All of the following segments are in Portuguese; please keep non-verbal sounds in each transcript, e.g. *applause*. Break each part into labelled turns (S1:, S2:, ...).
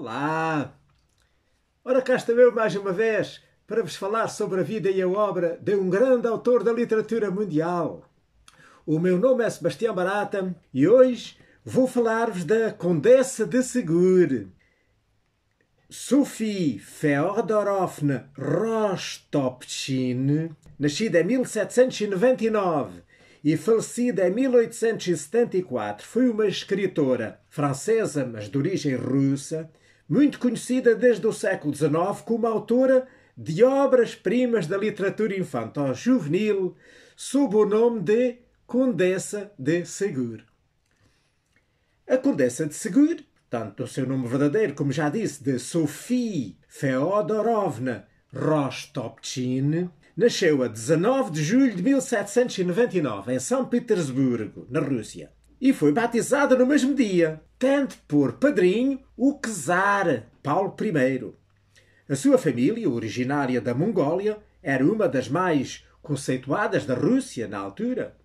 S1: Olá! Ora, cá estou eu mais uma vez para vos falar sobre a vida e a obra de um grande autor da literatura mundial. O meu nome é Sebastião Barata e hoje vou falar-vos da Condessa de Segur. Sophie Feodorovna Rostopchin, nascida em 1799 e falecida em 1874, foi uma escritora francesa, mas de origem russa, muito conhecida desde o século XIX como autora de obras-primas da literatura infantil juvenil sob o nome de Condessa de Segur. A Condessa de Segur, tanto o seu nome verdadeiro, como já disse, de Sofie Feodorovna Rostopchin, nasceu a 19 de julho de 1799 em São Petersburgo, na Rússia e foi batizada no mesmo dia, tendo por padrinho o czar Paulo I. A sua família, originária da Mongólia, era uma das mais conceituadas da Rússia na altura.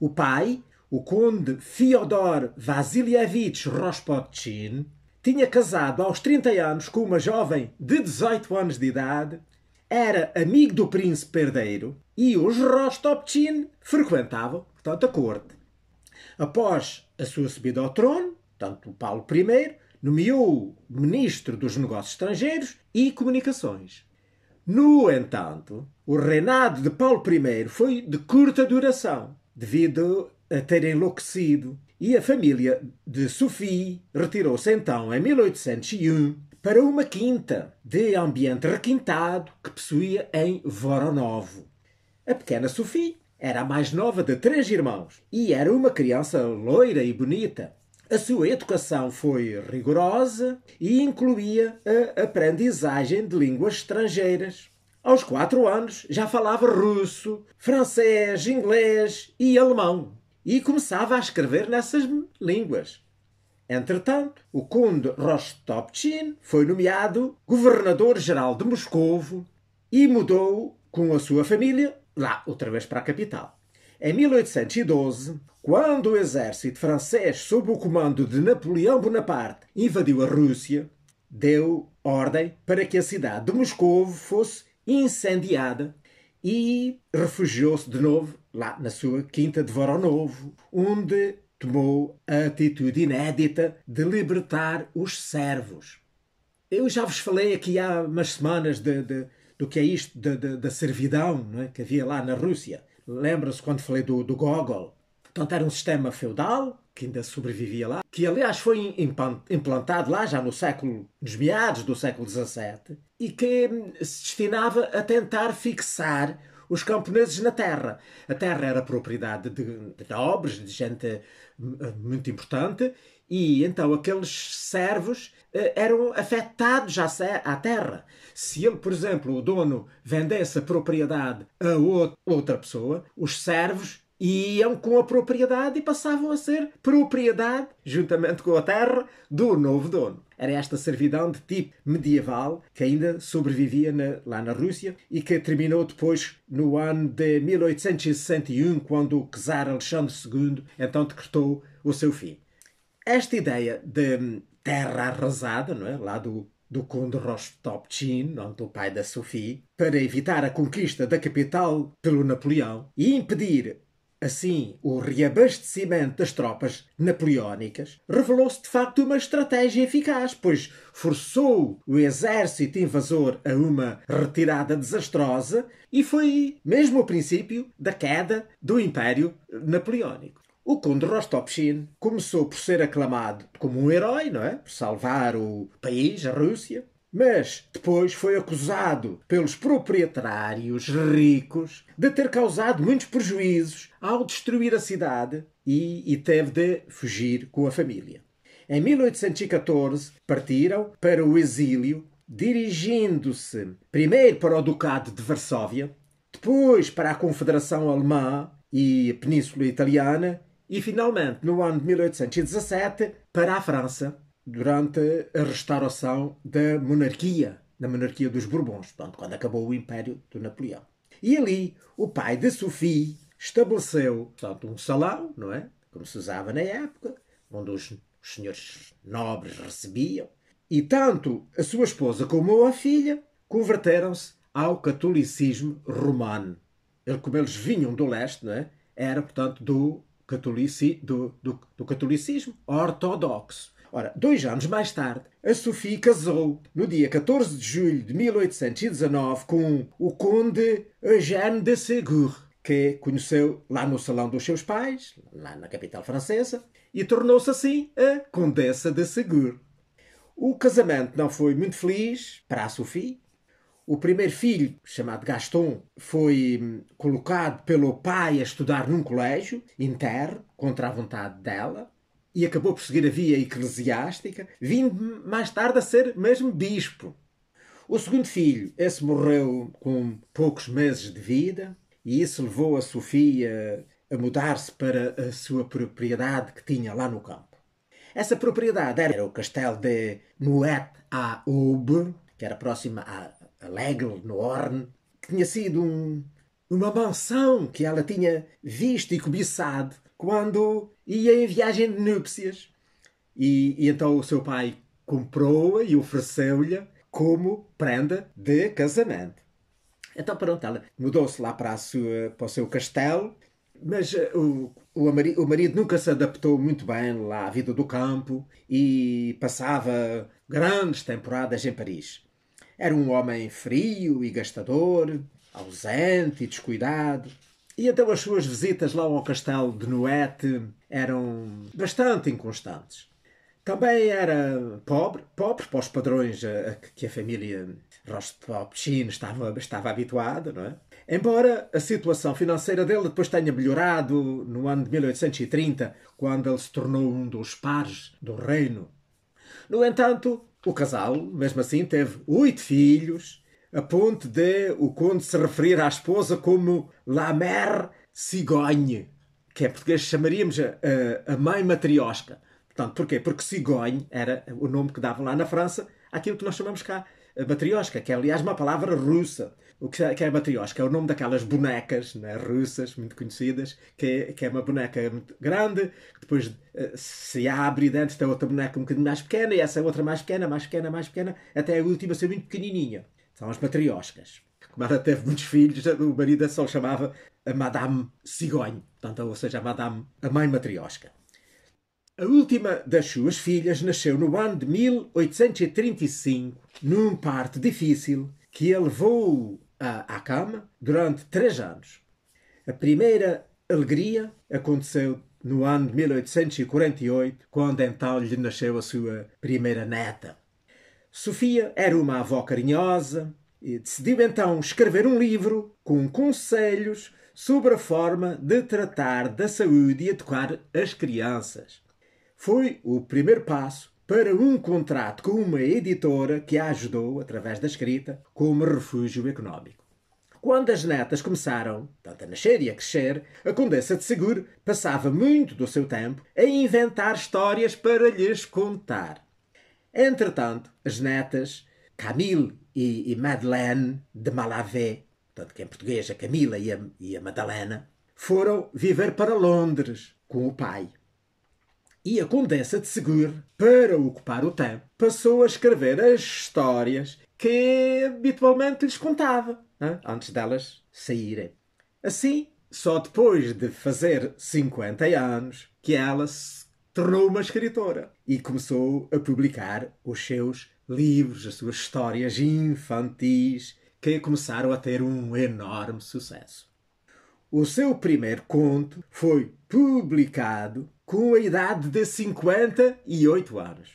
S1: O pai, o conde Fyodor Vasilievich Rostopchin, tinha casado aos 30 anos com uma jovem de 18 anos de idade, era amigo do príncipe herdeiro e os Rostopchin frequentavam, portanto, a corte. Após a sua subida ao trono, tanto Paulo I nomeou ministro dos Negócios Estrangeiros e Comunicações. No entanto, o reinado de Paulo I foi de curta duração, devido a ter enlouquecido, e a família de Sofia retirou-se então em 1801 para uma quinta de ambiente requintado que possuía em Voronovo. A pequena Sofia era a mais nova de três irmãos e era uma criança loira e bonita. A sua educação foi rigorosa e incluía a aprendizagem de línguas estrangeiras. Aos quatro anos já falava russo, francês, inglês e alemão e começava a escrever nessas línguas. Entretanto, o conde Rostopchin foi nomeado governador-geral de Moscovo e mudou com a sua família lá outra vez para a capital. Em 1812, quando o exército francês, sob o comando de Napoleão Bonaparte, invadiu a Rússia, deu ordem para que a cidade de Moscou fosse incendiada e refugiou-se de novo lá na sua quinta de Voronovo, onde tomou a atitude inédita de libertar os servos. Eu já vos falei aqui há umas semanas de, de do que é isto da, servidão é? que havia lá na Rússia. Lembra-se quando falei do, do Gogol? Portanto, era um sistema feudal que ainda sobrevivia lá, que aliás foi implantado lá já no século, nos meados do século XVII, e que hum, se destinava a tentar fixar os camponeses na terra. A terra era propriedade de, de nobres, de gente hum, muito importante, e então aqueles servos eh, eram afetados à, à, terra. Se ele, por exemplo, o dono vendesse a propriedade a outra pessoa, os servos iam com a propriedade e passavam a ser propriedade, juntamente com a terra, do novo dono. Era esta servidão de tipo medieval que ainda sobrevivia na, lá na Rússia e que terminou depois no ano de 1861, quando o czar Alexandre II então decretou o seu fim esta ideia de hum, terra arrasada, não é? lá do, do conde Rostopchin, é? do pai da Sophie, para evitar a conquista da capital pelo Napoleão e impedir Assim, o reabastecimento das tropas napoleónicas revelou-se de facto uma estratégia eficaz, pois forçou o exército invasor a uma retirada desastrosa e foi mesmo o princípio da queda do Império Napoleónico. O Conde Rostopchin começou por ser aclamado como um herói, não é? Por salvar o país, a Rússia. Mas depois foi acusado pelos proprietários ricos de ter causado muitos prejuízos ao destruir a cidade e, e teve de fugir com a família. Em 1814 partiram para o exílio, dirigindo-se primeiro para o Ducado de Varsóvia, depois para a Confederação Alemã e a Península Italiana e finalmente, no ano de 1817, para a França, durante a restauração da monarquia, da monarquia dos Bourbons, portanto, quando acabou o império do Napoleão. E ali, o pai de Sophie estabeleceu, portanto, um salão, não é? Como se usava na época, onde os senhores nobres recebiam. E tanto a sua esposa como a filha converteram-se ao catolicismo romano. Ele, como eles vinham do leste, não é? Era, portanto, do catolici, do, do, do catolicismo ortodoxo. Ora, dois anos mais tarde, a Sofia casou, no dia 14 de julho de 1819, com o conde Eugène de Ségur, que conheceu lá no salão dos seus pais, lá na capital francesa, e tornou-se assim a condessa de Ségur. O casamento não foi muito feliz para a Sofia, o primeiro filho, chamado Gaston, foi hum, colocado pelo pai a estudar num colégio interno, contra a vontade dela, e acabou por seguir a via eclesiástica, vindo mais tarde a ser mesmo bispo. O segundo filho, esse morreu com poucos meses de vida, e isso levou a Sofia a mudar-se para a sua propriedade que tinha lá no campo. Essa propriedade era o castelo de Nuet à Aube, que era próxima a alegre no Orne, que tinha sido um, uma mansão que ela tinha visto e cobiçado quando ia em viagem de núpcias. E, e então o seu pai comprou-a e ofereceu-lhe como prenda de casamento. Então pronto, ela mudou-se lá para, sua, para, o seu castelo, mas eh, o, o, o, marido nunca se adaptou muito bem lá à vida do campo e passava grandes temporadas em Paris. Era um homem frio e gastador, ausente e descuidado. E então as suas visitas lá ao castelo de Noete eram bastante inconstantes. Também era pobre, pobre para os padrões a, que a família Rostopchin estava, estava habituada, não é? Embora a situação financeira dele depois tenha melhorado no ano de 1830, quando ele se tornou um dos pares do reino. No entanto, o casal, mesmo assim, teve oito filhos, a ponto de o conde se referir à esposa como La Mère Cigogne, que em é português chamaríamos a, a, a mãe matriosca. Portanto, porquê? Porque cigogne era o nome que davam lá na França àquilo que nós chamamos cá matriosca, que é aliás uma palavra russa o que é, a é matrioshka? É o nome daquelas bonecas né, russas, muito conhecidas, que é, que é uma boneca muito grande, que depois eh, se abre e dentro tem outra boneca um bocadinho mais pequena, e essa outra mais pequena, mais pequena, mais pequena, até a última ser muito pequenininha. São as matrioshkas. Como ela teve muitos filhos, o marido só chamava a Madame Cigonho, portanto, ou seja, a Madame, a mãe matrioshka. A última das suas filhas nasceu no ano de 1835, num parto difícil que a levou à, cama durante três anos. A primeira alegria aconteceu no ano de 1848, quando então lhe nasceu a sua primeira neta. Sofia era uma avó carinhosa e decidiu então escrever um livro com conselhos sobre a forma de tratar da saúde e educar as crianças. Foi o primeiro passo para um contrato com uma editora que a ajudou, através da escrita, como refúgio económico. Quando as netas começaram, tanto a nascer e a crescer, a Condessa de Seguro passava muito do seu tempo a inventar histórias para lhes contar. Entretanto, as netas, Camille e, e Madeleine de Malavé, tanto que em português a é Camila e a, e a Madalena, foram viver para Londres com o pai e a Condessa de Segur, para ocupar o tempo, passou a escrever as histórias que habitualmente lhes contava, né? antes delas saírem. Assim, só depois de fazer 50 anos que ela se tornou uma escritora e começou a publicar os seus livros, as suas histórias infantis, que começaram a ter um enorme sucesso. O seu primeiro conto foi publicado com a idade de 58 anos.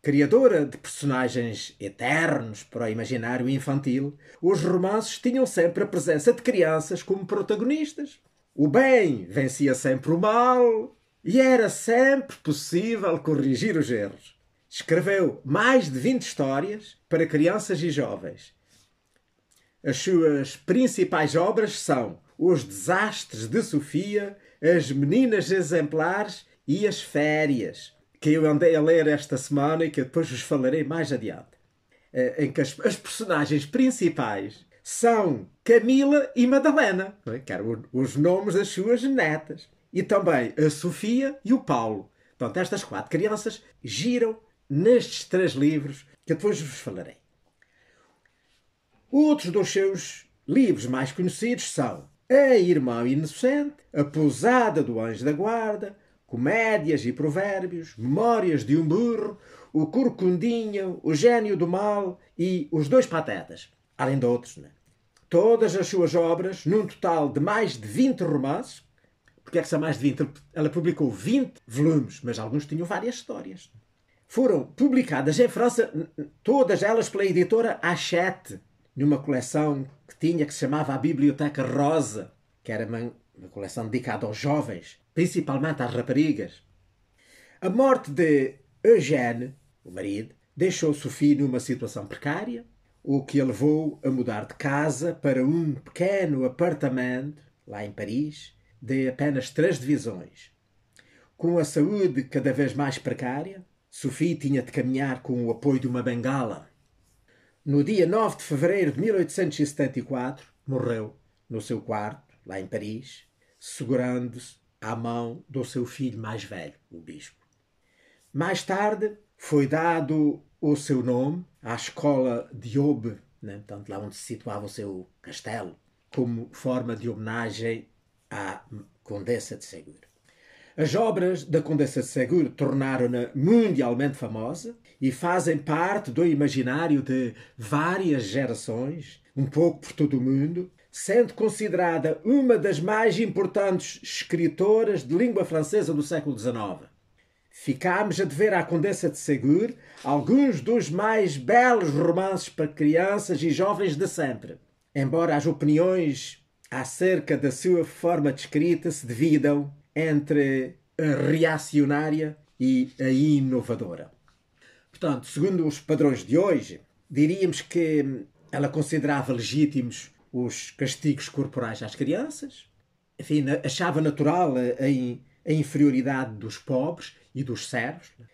S1: Criadora de personagens eternos para o imaginário infantil, os romances tinham sempre a presença de crianças como protagonistas. O bem vencia sempre o mal e era sempre possível corrigir os erros. Escreveu mais de 20 histórias para crianças e jovens. As suas principais obras são os desastres de Sofia, as meninas exemplares e as férias, que eu andei a ler esta semana e que eu depois vos falarei mais adiante, eh, em que as, as personagens principais são Camila e Madalena, é? que eram os nomes das suas netas, e também a Sofia e o Paulo. Portanto, estas quatro crianças giram nestes três livros que depois vos falarei. Outros dos seus livros mais conhecidos são a Irmã Inocente, A Pousada do Anjo da Guarda, Comédias e Provérbios, Memórias de um Burro, O Corcundinho, O Gênio do Mal e Os Dois Patetas, além de outros, né? Todas as suas obras, num total de mais de 20 romances, porque é que são mais de 20? Ela publicou 20 volumes, mas alguns tinham várias histórias. Foram publicadas em França, todas elas pela editora Hachette, numa coleção que tinha que se chamava a Biblioteca Rosa, que era uma, uma coleção dedicada aos jovens, principalmente às raparigas. A morte de Eugène, o marido, deixou Sophie numa situação precária, o que a levou a mudar de casa para um pequeno apartamento lá em Paris, de apenas três divisões. Com a saúde cada vez mais precária, Sophie tinha de caminhar com o apoio de uma bengala. No dia 9 de fevereiro de 1874, morreu no seu quarto, lá em Paris, segurando-se à mão do seu filho mais velho, o bispo. Mais tarde foi dado o seu nome à escola de Aube, né? Portanto, lá onde se situava o seu castelo, como forma de homenagem à Condessa de Segura. As obras da Condessa de Seguro tornaram-na mundialmente famosa e fazem parte do imaginário de várias gerações, um pouco por todo o mundo, sendo considerada uma das mais importantes escritoras de língua francesa do século XIX. Ficámos a dever à Condessa de Segur alguns dos mais belos romances para crianças e jovens de sempre, embora as opiniões acerca da sua forma de escrita se dividam entre a reacionária e a inovadora. Portanto, segundo os padrões de hoje, diríamos que ela considerava legítimos os castigos corporais às crianças, enfim, achava natural a, a inferioridade dos pobres e dos servos, né?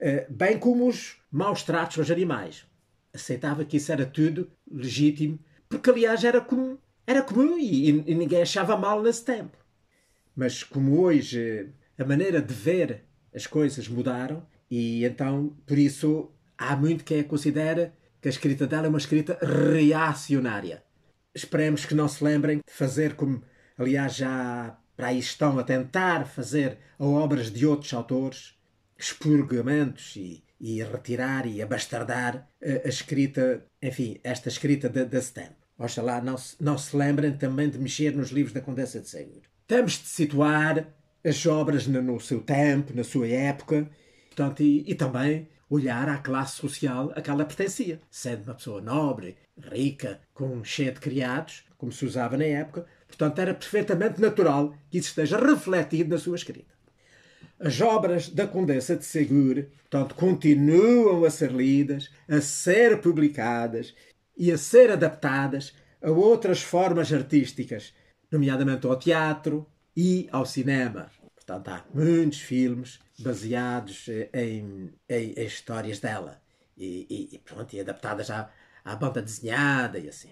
S1: eh, bem como os maus tratos aos animais. Aceitava que isso era tudo legítimo, porque aliás era comum, era comum e, e ninguém achava mal nesse tempo. Mas como hoje a maneira de ver as coisas mudaram, e então por isso há muito quem a considera que a escrita dela é uma escrita reacionária. Esperemos que não se lembrem de fazer como, aliás, já para aí estão a tentar fazer a obras de outros autores, expurgamentos e, e retirar e abastardar a, eh, a, escrita, enfim, esta escrita da Stamp. Oxalá não se, não se lembrem também de mexer nos livros da Condessa de Seguro. Temos de situar as obras no seu tempo, na sua época, portanto, e, e também olhar à classe social a que ela pertencia, sendo uma pessoa nobre, rica, com cheia de criados, como se usava na época, portanto era perfeitamente natural que isso esteja refletido na sua escrita. As obras da Condessa de Segur, portanto, continuam a ser lidas, a ser publicadas e a ser adaptadas a outras formas artísticas, nomeadamente ao teatro e ao cinema. Portanto, há muitos filmes baseados eh, em, em, em histórias dela e, e, e, pronto, e adaptadas à, à banda desenhada e assim.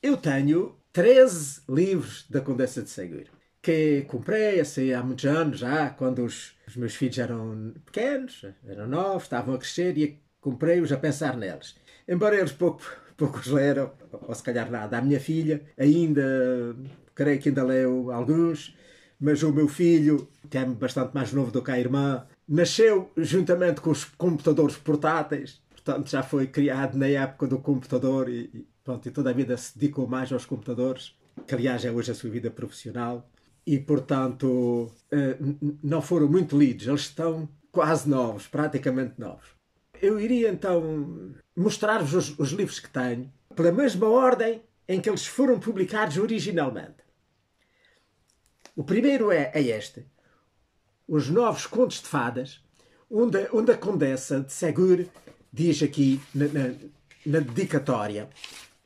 S1: Eu tenho 13 livros da Condessa de Seguir que comprei assim, há muitos anos já, quando os, os meus filhos eram pequenos, eram novos, estavam a crescer e comprei-os a pensar neles. Embora eles pouco poucos leram, *laughs* ou se calhar nada. A minha filha ainda, creio que ainda leu alguns, mas o meu filho, que é bastante mais novo do que a irmã, nasceu juntamente com os computadores portáteis, portanto já foi criado na época do computador e, e, pronto, e toda a vida se dedicou mais aos computadores, que aliás é hoje a sua vida profissional, e portanto eh, não foram muito lidos, eles estão quase novos, praticamente novos. Eu iria então mostrar-vos os, os livros que tenho, pela mesma ordem em que eles foram publicados originalmente. O primeiro é, é este: Os Novos Contos de Fadas, onde, onde a Condessa de Segur diz aqui na, na, na dedicatória,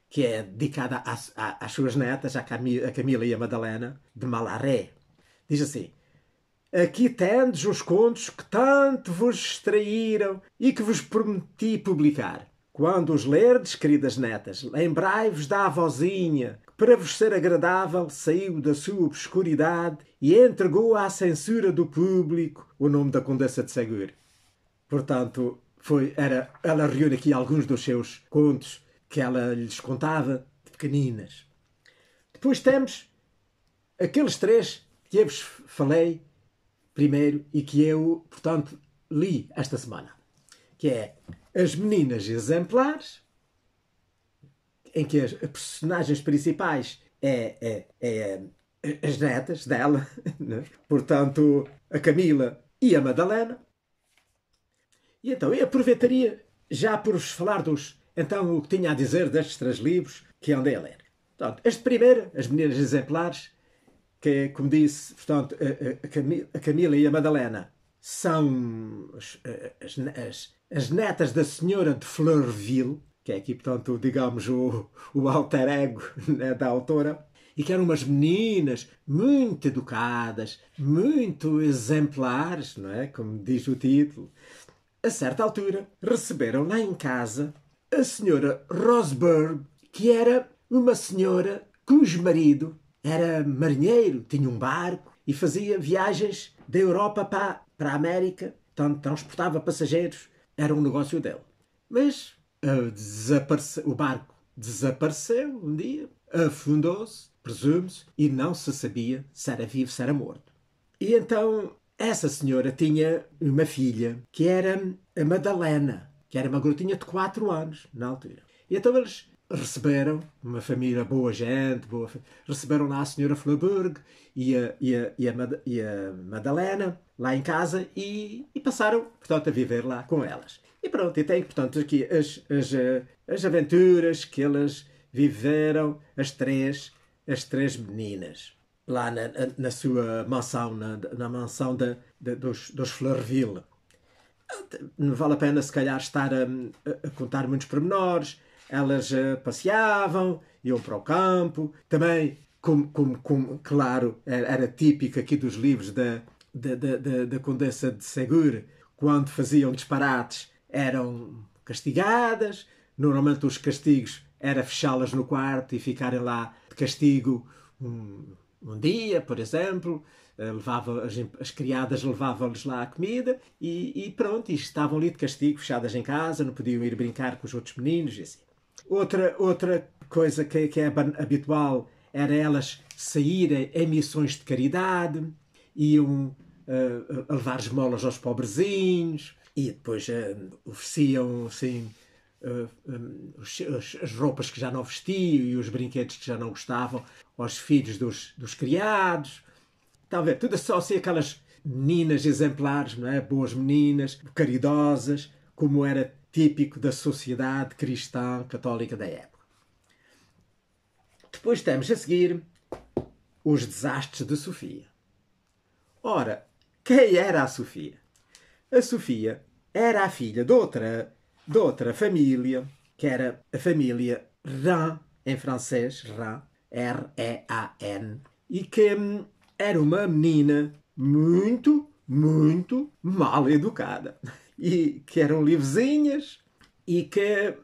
S1: que é dedicada às, suas netas, a Camila, a Camila e a Madalena, de Malaré. Diz assim: Aqui tendes os contos que tanto vos extraíram e que vos prometi publicar. Quando os lerdes, queridas netas, lembrai-vos da avózinha, que para vos ser agradável saiu da sua obscuridade e entregou à censura do público o nome da Condessa de Segur. Portanto, foi, era, ela reúne aqui alguns dos seus contos que ela lhes contava de pequeninas. Depois temos aqueles três que eu vos falei primeiro e que eu, portanto, li esta semana, que é As Meninas Exemplares, em que as personagens principais é, é, é, é as netas dela, *laughs* né? portanto, a Camila e a Madalena. E então eu aproveitaria já por vos falar dos, então, o que tinha a dizer destes três livros que andei a ler. Portanto, este primeiro, As Meninas Exemplares, que é, como disse, portanto, a, Camila e a Madalena são as, as, as netas da senhora de Fleurville, que é aqui, portanto, digamos, o, o alter ego né, da autora, e que eram umas meninas muito educadas, muito exemplares, não é? Como diz o título. A certa altura, receberam lá em casa a senhora Rosberg, que era uma senhora cujo marido era marinheiro, tinha um barco e fazia viagens da Europa para, para a América, então transportava passageiros, era um negócio dele. Mas uh, o barco desapareceu um dia, afundou-se, presume-se, e não se sabia se era vivo, se era morto. E então essa senhora tinha uma filha que era a Madalena, que era uma garotinha de 4 anos na altura. E então eles receberam uma família boa gente, boa, receberam lá a senhora Flaburg e a, e a, e a, e a Madalena lá em casa e, e, passaram, portanto, a viver lá com elas. E pronto, e tem, portanto, aqui as, as, eh, as aventuras que elas viveram, as três, as três meninas, lá na, na sua mansão, na, na mansão de, de, dos, dos Fleurville. Não vale a pena, se calhar, estar a, a contar muitos pormenores, elas eh, passeavam, iam para o campo. Também, como, como, como claro, era típico aqui dos livros da, da, da, da Condessa de Segur, quando faziam disparates eram castigadas. Normalmente os castigos era fechá-las no quarto e ficarem lá de castigo um, um dia, por exemplo. Eh, levava, as, as criadas levavam-lhes lá a comida e, e, pronto, e estavam ali de castigo, fechadas em casa, não podiam ir brincar com os outros meninos e assim. Outra, outra coisa que, que é habitual era elas saírem em missões de caridade, iam uh, levar esmolas aos pobrezinhos e depois uh, ofereciam assim, uh, eh, um, as roupas que já não vestiam e os brinquedos que já não gostavam aos filhos dos, dos criados. Talvez tudo só assim aquelas meninas exemplares, não é? boas meninas, caridosas, como era típico da sociedade cristã católica da época. Depois temos a seguir os desastres de Sofia. Ora, quem era a Sofia? A Sofia era a filha de outra, de outra família, que era a família Ran, em francês, Ran, R-E-A-N, e que hum, era uma menina muito, muito mal educada e que eram livrezinhas e que eh,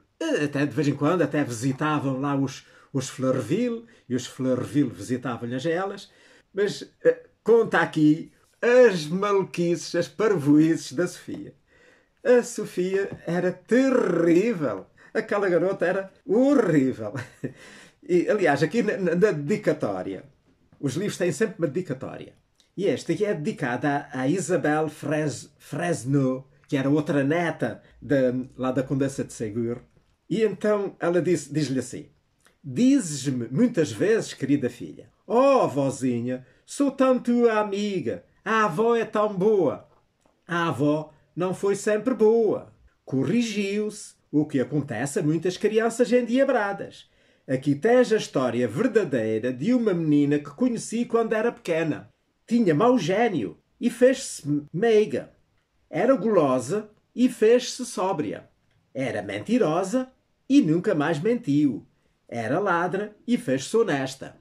S1: até de vez em quando até visitavam lá os, os Fleurville e os Fleurville visitavam-lhes elas. Mas eh, conta aqui as maluquices, as parvoices da Sofia. A Sofia era terrível. Aquela garota era horrível. E, aliás, aqui na, na dedicatória, os livros têm sempre uma dedicatória. E esta aqui é dedicada à Isabel Fresno, que era outra neta de, lá da Condessa de Segur. E então ela diz-lhe diz assim: Dizes-me muitas vezes, querida filha, oh vozinha, sou tão tua amiga, a avó é tão boa. A avó não foi sempre boa. Corrigiu-se, o que acontece a muitas crianças endiabradas. Aqui tens a história verdadeira de uma menina que conheci quando era pequena. Tinha mau gênio e fez-se meiga. Era gulosa e fez-se sóbria. Era mentirosa e nunca mais mentiu. Era ladra e fez-se honesta.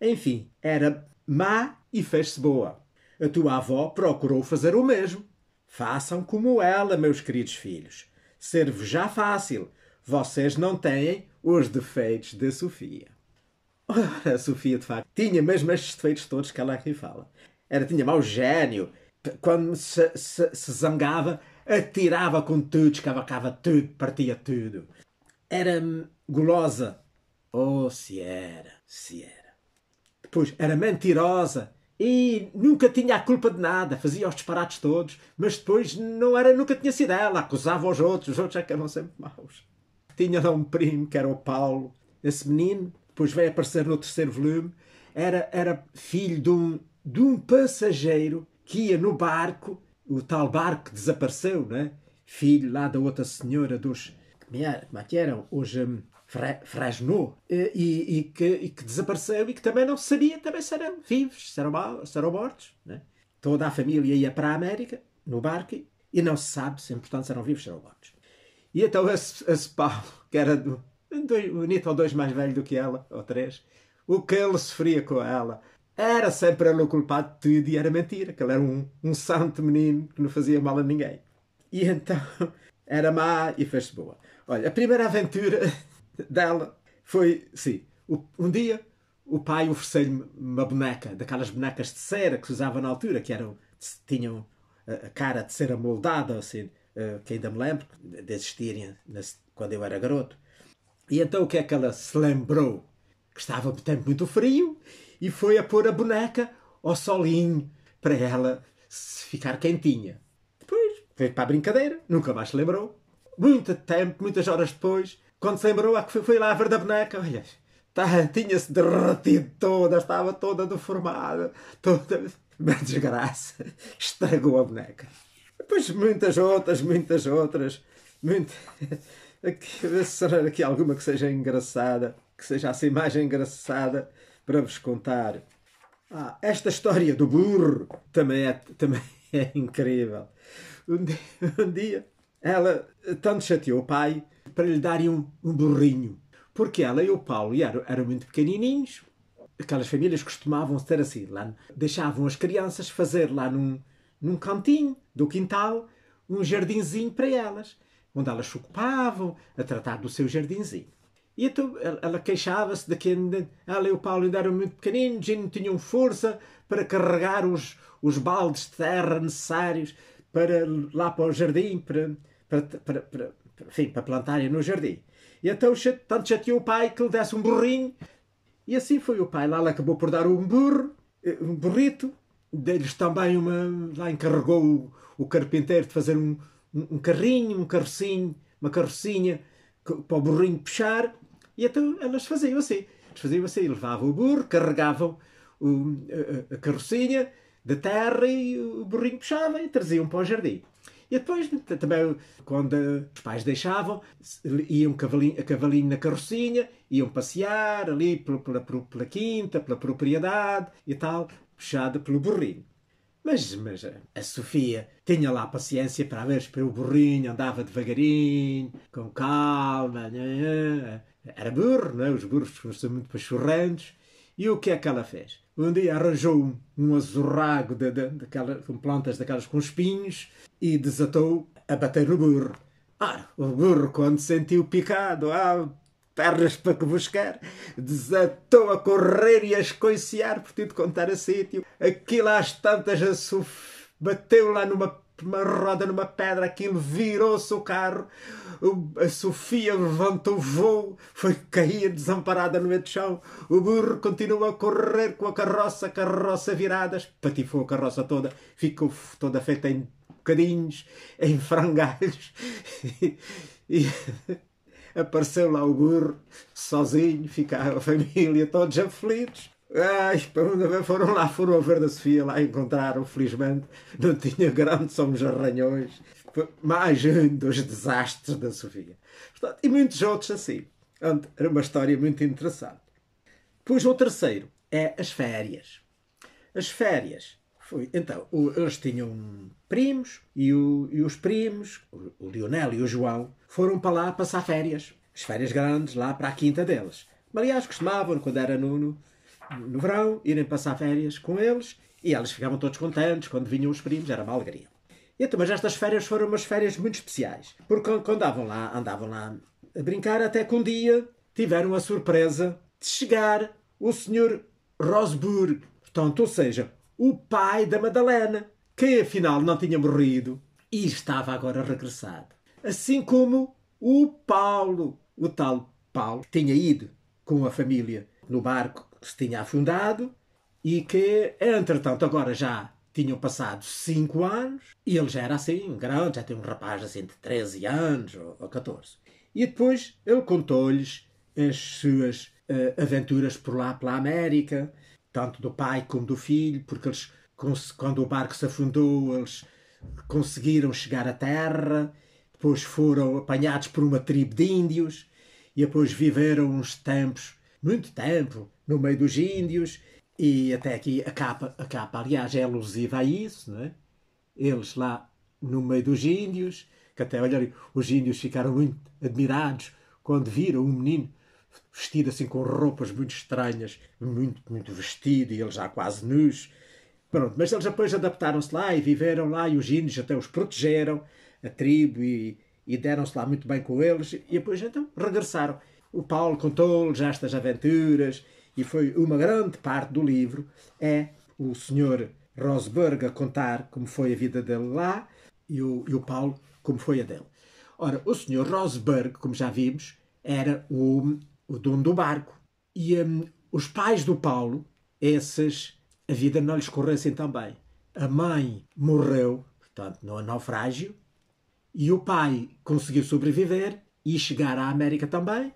S1: Enfim, era má e fez-se boa. A tua avó procurou fazer o mesmo. Façam como ela, meus queridos filhos. Ser-vos já fácil. Vocês não têm os defeitos de Sofia. Ora, a Sofia, de facto, tinha mesmo estes defeitos todos que ela aqui fala. Era, tinha mau gênio, quando se, se, se zangava, atirava com tudo, escavacava tudo, partia tudo. Era hum, gulosa. Oh, se era, se era. Depois, era mentirosa e nunca tinha a culpa de nada, fazia os disparates todos, mas depois não era, nunca tinha sido ela, acusava os outros, os outros é que eram sempre maus. Tinha lá um primo que era o Paulo, esse menino, depois veio aparecer no terceiro volume, era, era filho de um, de um passageiro que ia no barco, o tal barco que desapareceu, né? filho lá da outra senhora dos. Como é que eram? Hoje. Um, Fresno, e, e, que, e, que, desapareceu e que também não sabia também se eram vivos, se eram, mal, se eram mortos. Né? Toda a família ia para a América, no barco, e não se sabe se, portanto, se eram vivos ou eram mortos. E então esse, esse Paulo, que era do, dois, um ou dois mais velho do que ela, ou três, o que ele sofria com ela, era sempre ele o culpado de tudo e era mentira, que ele era um, um santo menino que não fazia mal a ninguém. E então *laughs* era má e fez-se boa. Olha, a primeira aventura *laughs* dela foi, sim, um dia o pai ofereceu-lhe uma boneca, daquelas bonecas de cera que se usava na altura, que eram, tinham a cara de cera moldada, assim, eh, que ainda me lembro de existirem quando eu era garoto. E então o que é que ela se lembrou? Que estava tempo muito frio e foi a pôr a boneca ao solinho para ela ficar quentinha. Depois veio para a brincadeira, nunca mais se lembrou. Muito tempo, muitas horas depois, quando se lembrou, é que foi, lá ver da boneca. Olha, tá, tinha-se derretido toda, estava toda deformada, toda. *laughs* Uma desgraça. Estragou a boneca. Depois muitas outras, muitas outras. Muito... *laughs* Aqui, será aqui alguma que seja engraçada, que seja assim mais engraçada para vos contar. Ah, esta história do burro também é, também *laughs* é incrível. Um dia, um dia ela tanto chateou o pai para lhe darem um, um burrinho. Porque ela e o Paulo eram, eram muito pequenininhos. Aquelas famílias costumavam ser assim. Lá, deixavam as crianças fazer lá num, num cantinho do quintal um jardinzinho para elas. Onde elas se ocupavam a tratar do seu jardinzinho. E então ela queixava-se de que ela e ah, o Paulo ainda eram muito pequeninos e não tinham força para carregar os, os baldes de terra necessários para lá para o jardim, para, para, para, para, enfim, para plantarem no jardim. E então tanto chateou o pai que lhe desse um burrinho. E assim foi o pai. Lá ela acabou por dar um burro, eh, um burrito. Deles também uma... Lá encarregou o, o carpinteiro de fazer um, um carrinho, um carrocinho, uma carrocinha para o burrinho puxar e então elas faziam assim. faziam assim, levavam o burro, carregavam o, a, a, carrocinha de terra e o burrinho puxava e traziam para o jardim. E depois, também, quando os pais deixavam, iam cavalinho, a cavalinho na carrocinha, iam passear ali pela, pela, pela quinta, pela propriedade e tal, puxada pelo burrinho. Mas, mas a Sofia tinha lá paciência para ver se o burrinho andava devagarinho, com calma, era burro, né? os burros são muito pachorrantes. E o que é que ela fez? Um dia arranjou um, um azorrago de, de, com plantas daquelas com espinhos e desatou a bater no burro. Ora, o burro, quando sentiu picado, ah, pernas para que buscar, desatou a correr e a escoiciar por de contar a sítio. Aquilo às tantas a sofrer bateu lá numa uma roda numa pedra, aquilo virou-se o carro. A Sofia levantou o voo, foi cair desamparada no meio do chão. O burro continua a correr com a carroça, carroça viradas, patifou a carroça toda, ficou toda feita em bocadinhos, em frangalhos. e, *laughs* e apareceu lá o burro, sozinho, ficava a família todos aflitos. Ai, ah, foram lá, foram a ver da Sofia, lá encontraram, felizmente, não tinha grande, somos arranhões. Mais um dos desastres da Sofia. Portanto, e muitos outros assim. Era uma história muito interessante. Pois o terceiro é as férias. As férias. Foi, então, o, eles tinham primos e, o, e os primos, o, o Lionel e o João, foram para lá passar férias. As férias grandes, lá para a quinta deles. aliás, costumavam, quando era Nuno, no verão, irem passar férias com eles e eles ficavam todos contentes quando vinham os primos, era uma alegria. E então, mas estas férias foram umas férias muito especiais, porque quando andavam lá, andavam lá a brincar, até que um dia tiveram a surpresa de chegar o senhor Rosburg, portanto, ou seja, o pai da Madalena, que afinal não tinha morrido e estava agora regressado. Assim como o Paulo, o tal Paulo, que tinha ido com a família no barco se tinha afundado e que, entretanto, agora já tinham passado 5 anos e ele já era assim, grande, já tinha um rapaz assim de 13 anos ou, ou 14. E depois ele contou-lhes as suas uh, aventuras por lá pela América, tanto do pai como do filho, porque eles, quando o barco se afundou, eles conseguiram chegar à terra, depois foram apanhados por uma tribo de índios e depois viveram uns tempos muito tempo no meio dos índios, e até aqui a capa, a capa aliás, é alusiva a isso, não é? Eles lá no meio dos índios, que até olha, os índios ficaram muito admirados quando viram um menino vestido assim com roupas muito estranhas, muito, muito vestido, e eles já quase nus. Pronto, mas eles depois adaptaram-se lá e viveram lá, e os índios até os protegeram, a tribo, e, e deram-se lá muito bem com eles, e depois então regressaram. O Paulo contou-lhes estas aventuras e foi uma grande parte do livro é o senhor Rosberg a contar como foi a vida dele lá e o, e o Paulo como foi a dele. Ora, o senhor Rosberg, como já vimos, era o, o dono do barco. E um, os pais do Paulo, esses, a vida não lhes correu assim tão bem. A mãe morreu, portanto, no naufrágio, e o pai conseguiu sobreviver e chegar à América também,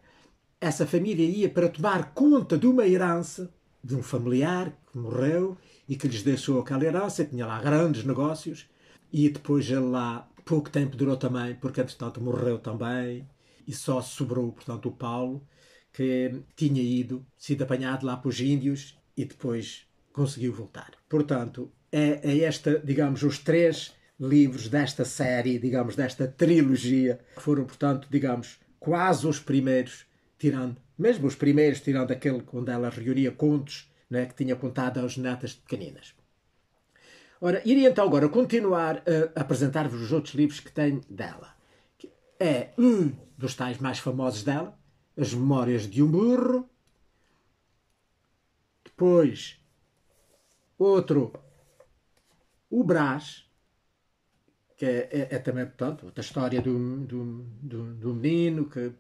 S1: essa família ia para tomar conta de uma herança de um familiar que morreu e que lhes deixou aquela herança, tinha lá grandes negócios, e depois ele lá pouco tempo durou também, porque entretanto morreu também, e só sobrou, portanto, o Paulo, que tinha ido, sido apanhado lá pelos índios e depois conseguiu voltar. Portanto, é, é esta, digamos, os três livros desta série, digamos, desta trilogia, que foram, portanto, digamos, quase os primeiros tirando, mesmo os primeiros, tirando aquele onde ela reunia contos né, que tinha contado aos natas pequeninas. Ora, iria então agora continuar a apresentar-vos os outros livros que tenho dela. É um dos tais mais famosos dela, As Memórias de um Burro. Depois, outro, O Brás, que é, é, é também, portanto, outra história de um, de um, de um menino que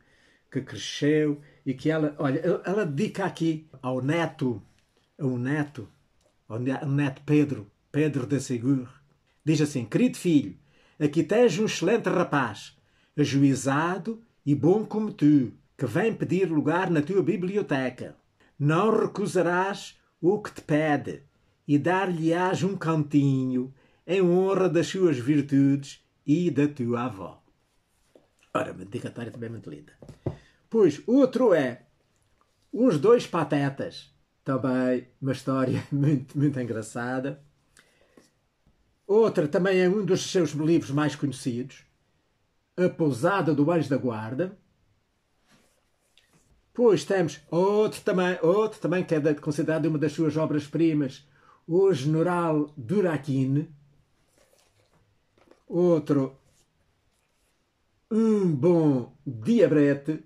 S1: que cresceu e que ela, olha, ela dedica aqui ao neto, ao neto, ao neto Pedro, Pedro da Segur. Diz assim: Querido filho, aqui tens um excelente rapaz, ajuizado e bom como tu, que vem pedir lugar na tua biblioteca. Não recusarás o que te pede e dar-lhe-ás um cantinho em honra das suas virtudes e da tua avó. Ora, uma dedicatória também muito linda. Pois outro é Os Dois Patetas. Também uma história *laughs* muito, muito engraçada. Outra também é um dos seus livros mais conhecidos, A Pousada do Anjo da Guarda. Pois temos outro também, outro também que é considerado uma das suas obras-primas, O General Duraquine. Outro, Um Bom Diabrete.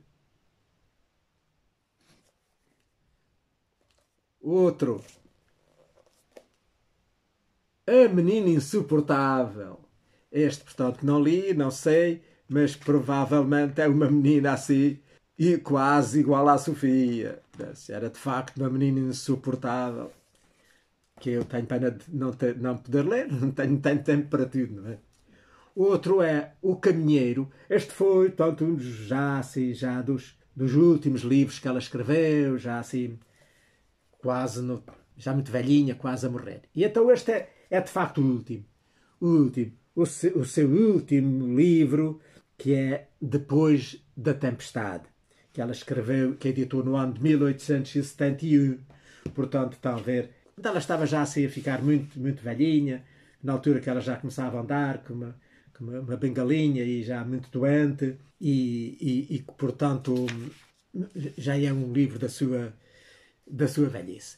S1: O outro. A menina insuportável. Este, portanto, não li, não sei, mas provavelmente é uma menina assim e quase igual à Sofia. era de facto uma menina insuportável que eu tenho pena de não, ter, não poder ler, *laughs* não tenho tempo para tudo, não é? Outro é O Caminheiro. Este foi, tanto um dos, já assim, já dos, dos últimos livros que ela escreveu, já assim, quase no, já muito velhinha, quase a morrer. E então este é, é de facto o último. O último. O, se, o seu último livro, que é Depois da Tempestade, que ela escreveu, que editou no ano de 1871. Portanto, estão a ver. Então ela estava já assim a ficar muito, muito velhinha, na altura que ela já começava a andar com uma, com uma, uma bengalinha e já muito doente, e, e, e portanto, já é um livro da sua da sua velhice.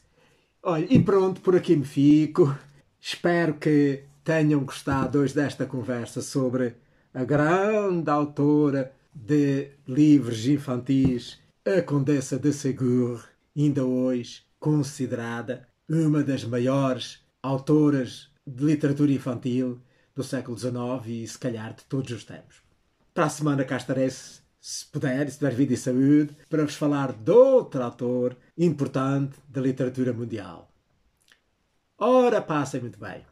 S1: Olha, e pronto, por aqui me fico. Espero que tenham gostado hoje desta conversa sobre a grande autora de livros infantis, a Condessa de Segur, ainda hoje considerada uma das maiores autoras de literatura infantil do século XIX e, se calhar, de todos os tempos. Para a semana cá estarei se puder, se tiver vida e saúde, para vos falar de outro autor importante da literatura mundial. Ora, passem muito bem.